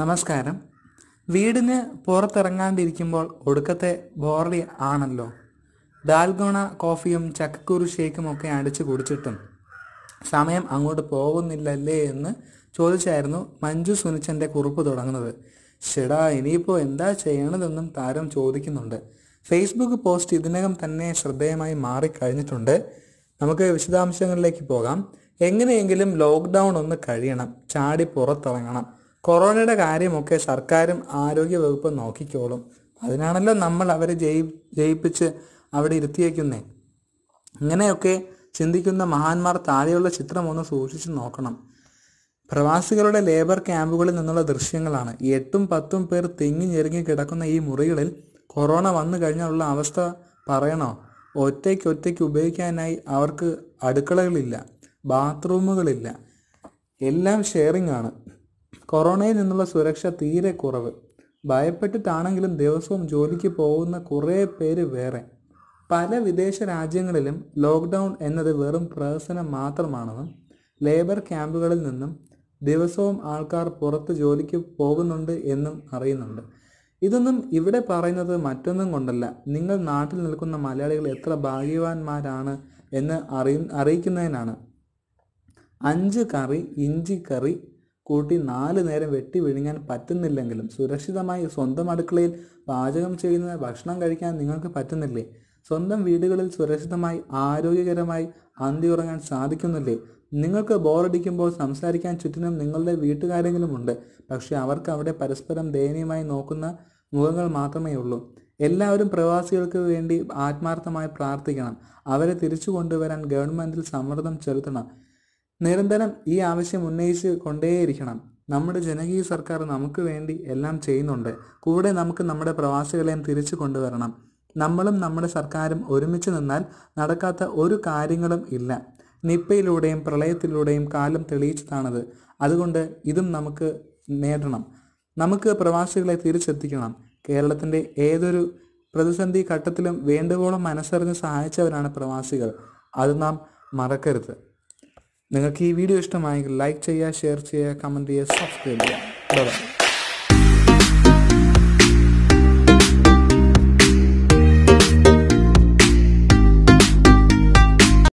നമസ്കാരം വീടിന് പുറത്തിറങ്ങാണ്ടിരിക്കുമ്പോൾ ഒടുക്കത്തെ ബോർലി ആണല്ലോ ഡാൽഗോണ കോഫിയും ചക്കക്കുരു ഷേക്കും ഒക്കെ അടിച്ചു കുടിച്ചിട്ടും സമയം അങ്ങോട്ട് പോകുന്നില്ലല്ലേ എന്ന് ചോദിച്ചായിരുന്നു മഞ്ജു സുനിച്ചൻ്റെ കുറിപ്പ് തുടങ്ങുന്നത് ഷെടാ ഇനിയിപ്പോൾ എന്താ ചെയ്യണതെന്നും താരം ചോദിക്കുന്നുണ്ട് ഫേസ്ബുക്ക് പോസ്റ്റ് ഇതിനകം തന്നെ ശ്രദ്ധേയമായി മാറിക്കഴിഞ്ഞിട്ടുണ്ട് നമുക്ക് വിശദാംശങ്ങളിലേക്ക് പോകാം എങ്ങനെയെങ്കിലും ലോക്ക്ഡൗൺ ഒന്ന് കഴിയണം ചാടി പുറത്തിറങ്ങണം കൊറോണയുടെ കാര്യമൊക്കെ സർക്കാരും ആരോഗ്യ വകുപ്പും നോക്കിക്കോളും അതിനാണല്ലോ നമ്മൾ അവരെ ജയി ജയിപ്പിച്ച് അവിടെ ഇരുത്തിയേക്കുന്നേ ഇങ്ങനെയൊക്കെ ചിന്തിക്കുന്ന മഹാന്മാർ താഴെയുള്ള ചിത്രം ഒന്ന് സൂക്ഷിച്ചു നോക്കണം പ്രവാസികളുടെ ലേബർ ക്യാമ്പുകളിൽ നിന്നുള്ള ദൃശ്യങ്ങളാണ് എട്ടും പത്തും പേർ തിങ്ങി ഞെരുങ്ങി കിടക്കുന്ന ഈ മുറികളിൽ കൊറോണ വന്നു കഴിഞ്ഞാലുള്ള അവസ്ഥ പറയണോ ഒറ്റയ്ക്ക് ഒറ്റയ്ക്ക് ഉപയോഗിക്കാനായി അവർക്ക് അടുക്കളകളില്ല ബാത്റൂമുകളില്ല എല്ലാം ഷെയറിംഗ് ആണ് കൊറോണയിൽ നിന്നുള്ള സുരക്ഷ തീരെ കുറവ് ഭയപ്പെട്ടിട്ടാണെങ്കിലും ദിവസവും ജോലിക്ക് പോകുന്ന കുറേ പേര് വേറെ പല വിദേശ രാജ്യങ്ങളിലും ലോക്ക്ഡൗൺ എന്നത് വെറും പ്രഹസനം മാത്രമാണെന്നും ലേബർ ക്യാമ്പുകളിൽ നിന്നും ദിവസവും ആൾക്കാർ പുറത്ത് ജോലിക്ക് പോകുന്നുണ്ട് എന്നും അറിയുന്നുണ്ട് ഇതൊന്നും ഇവിടെ പറയുന്നത് മറ്റൊന്നും കൊണ്ടല്ല നിങ്ങൾ നാട്ടിൽ നിൽക്കുന്ന മലയാളികൾ എത്ര ഭാഗ്യവാന്മാരാണ് എന്ന് അറിയ അറിയിക്കുന്നതിനാണ് അഞ്ച് കറി ഇഞ്ചി കറി കൂട്ടി നാല് നേരം വെട്ടി വിഴുങ്ങാൻ പറ്റുന്നില്ലെങ്കിലും സുരക്ഷിതമായി സ്വന്തം അടുക്കളയിൽ പാചകം ചെയ്യുന്ന ഭക്ഷണം കഴിക്കാൻ നിങ്ങൾക്ക് പറ്റുന്നില്ലേ സ്വന്തം വീടുകളിൽ സുരക്ഷിതമായി ആരോഗ്യകരമായി അന്തി ഉറങ്ങാൻ സാധിക്കുന്നില്ലേ നിങ്ങൾക്ക് ബോറടിക്കുമ്പോൾ സംസാരിക്കാൻ ചുറ്റിനും നിങ്ങളുടെ വീട്ടുകാരെങ്കിലും ഉണ്ട് പക്ഷേ അവർക്ക് അവിടെ പരസ്പരം ദയനീയമായി നോക്കുന്ന മുഖങ്ങൾ മാത്രമേ ഉള്ളൂ എല്ലാവരും പ്രവാസികൾക്ക് വേണ്ടി ആത്മാർത്ഥമായി പ്രാർത്ഥിക്കണം അവരെ തിരിച്ചു കൊണ്ടുവരാൻ ഗവൺമെന്റിൽ സമ്മർദ്ദം ചെലുത്തണം നിരന്തരം ഈ ആവശ്യം ഉന്നയിച്ച് കൊണ്ടേയിരിക്കണം നമ്മുടെ ജനകീയ സർക്കാർ നമുക്ക് വേണ്ടി എല്ലാം ചെയ്യുന്നുണ്ട് കൂടെ നമുക്ക് നമ്മുടെ പ്രവാസികളെയും തിരിച്ചു കൊണ്ടുവരണം നമ്മളും നമ്മുടെ സർക്കാരും ഒരുമിച്ച് നിന്നാൽ നടക്കാത്ത ഒരു കാര്യങ്ങളും ഇല്ല നിപ്പയിലൂടെയും പ്രളയത്തിലൂടെയും കാലം തെളിയിച്ചതാണത് അതുകൊണ്ട് ഇതും നമുക്ക് നേടണം നമുക്ക് പ്രവാസികളെ തിരിച്ചെത്തിക്കണം കേരളത്തിൻ്റെ ഏതൊരു പ്രതിസന്ധി ഘട്ടത്തിലും വേണ്ടുവോളം മനസ്സറിഞ്ഞ് സഹായിച്ചവരാണ് പ്രവാസികൾ അത് നാം മറക്കരുത് നിങ്ങൾക്ക് ഈ വീഡിയോ ഇഷ്ടമായെങ്കിൽ ലൈക്ക് ചെയ്യുക ഷെയർ ചെയ്യുക കമൻറ്റ് ചെയ്യുക സബ്സ്ക്രൈബ് ചെയ്യുക ബൈ